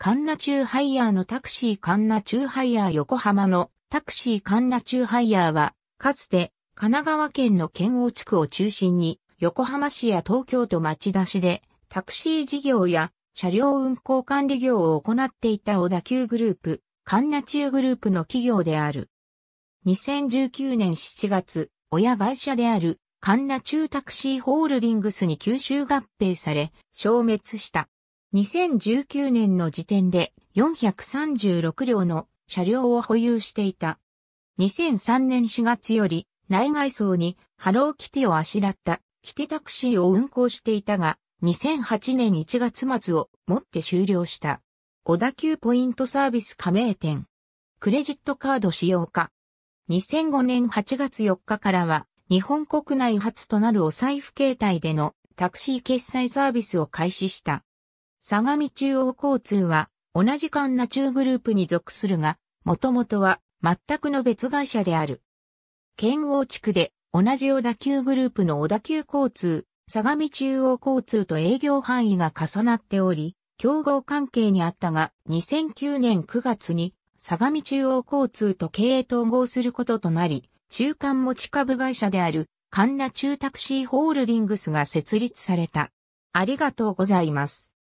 カンナチューハイヤーのタクシーカンナチューハイヤー横浜のタクシーカンナチューハイヤーは、かつて神奈川県の県央地区を中心に、横浜市や東京都町田市でタクシー事業や車両運行管理業を行っていた小田急グループ、カンナチューグループの企業である。2019年7月、親会社であるカンナチュータクシーホールディングスに吸収合併され、消滅した。2019年の時点で436両の車両を保有していた。2003年4月より内外装にハローキティをあしらったキテタクシーを運行していたが、2008年1月末をもって終了した。小田急ポイントサービス加盟店。クレジットカード使用化。2005年8月4日からは、日本国内初となるお財布形態でのタクシー決済サービスを開始した。相模中央交通は、同じ間ナ中グループに属するが、もともとは、全くの別会社である。県央地区で、同じ小田急グループの小田急交通、相模中央交通と営業範囲が重なっており、競合関係にあったが、2009年9月に、相模中央交通と経営統合することとなり、中間持ち株会社である、神奈中タクシーホールディングスが設立された。ありがとうございます。